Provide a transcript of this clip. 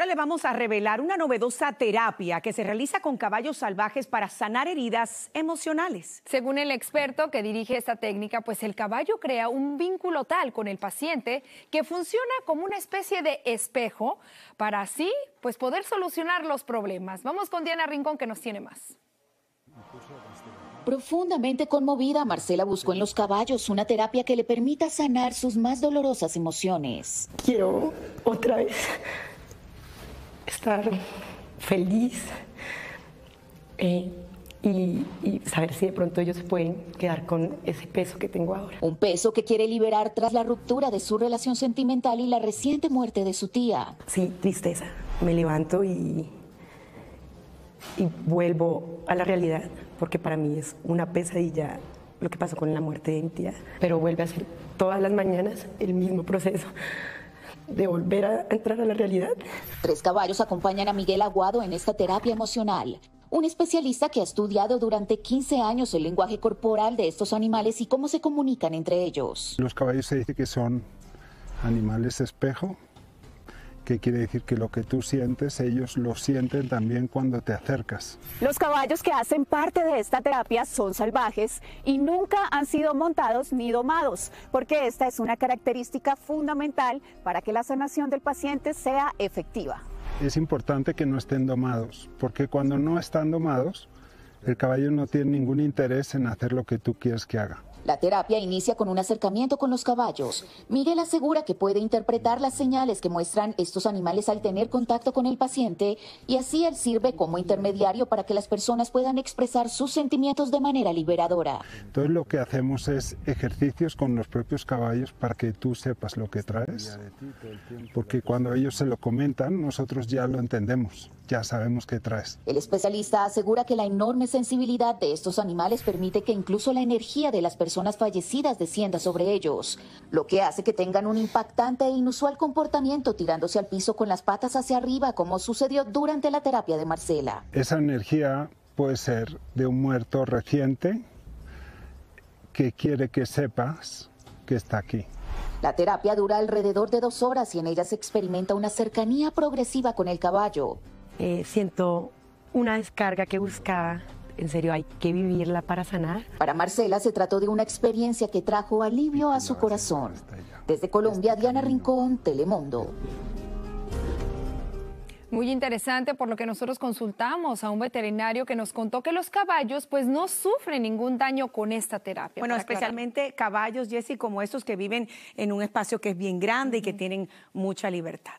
Ahora le vamos a revelar una novedosa terapia que se realiza con caballos salvajes para sanar heridas emocionales. Según el experto que dirige esta técnica, pues el caballo crea un vínculo tal con el paciente que funciona como una especie de espejo para así pues poder solucionar los problemas. Vamos con Diana Rincón que nos tiene más. Profundamente conmovida, Marcela buscó en los caballos una terapia que le permita sanar sus más dolorosas emociones. Quiero otra vez estar feliz eh, y, saber si de pronto ellos pueden quedar con ese peso que tengo ahora. Un peso que quiere liberar tras la ruptura de su relación sentimental y la reciente muerte de su tía. Sí, tristeza. Me levanto y, y vuelvo a la realidad, porque para mí es una pesadilla lo que pasó con la muerte de mi tía, pero vuelve a ser todas las mañanas el mismo proceso de volver a entrar a la realidad. Tres caballos acompañan a Miguel Aguado en esta terapia emocional. Un especialista que ha estudiado durante 15 años el lenguaje corporal de estos animales y cómo se comunican entre ellos. Los caballos se dice que son animales espejo, que quiere decir que lo que tú sientes ellos lo sienten también cuando te acercas. Los caballos que hacen parte de esta terapia son salvajes y nunca han sido montados ni domados, porque esta es una característica fundamental para que la sanación del paciente sea efectiva. Es importante que no estén domados, porque cuando no están domados, el caballo no tiene ningún interés en hacer lo que tú quieres que haga. La terapia inicia con un acercamiento con los caballos. Miguel asegura que puede interpretar las señales que muestran estos animales al tener contacto con el paciente y así él sirve como intermediario para que las personas puedan expresar sus sentimientos de manera liberadora. Entonces lo que hacemos es ejercicios con los propios caballos para que tú sepas lo que traes, porque cuando ellos se lo comentan, nosotros ya lo entendemos, ya sabemos qué traes. El especialista asegura que la enorme sensibilidad de estos animales permite que incluso la energía de las personas fallecidas descienda sobre ellos, lo que hace que tengan un impactante e inusual comportamiento tirándose al piso con las patas hacia arriba, como sucedió durante la terapia de Marcela. Esa energía puede ser de un muerto reciente que quiere que sepas que está aquí. La terapia dura alrededor de dos horas y en ella se experimenta una cercanía progresiva con el caballo. Eh, siento una descarga que buscaba en serio hay que vivirla para sanar. Para Marcela se trató de una experiencia que trajo alivio a su corazón. Desde Colombia, Diana Rincón, Telemundo. Muy interesante por lo que nosotros consultamos a un veterinario que nos contó que los caballos pues no sufren ningún daño con esta terapia. Bueno, especialmente caballos, Jessy, como estos que viven en un espacio que es bien grande y que tienen mucha libertad.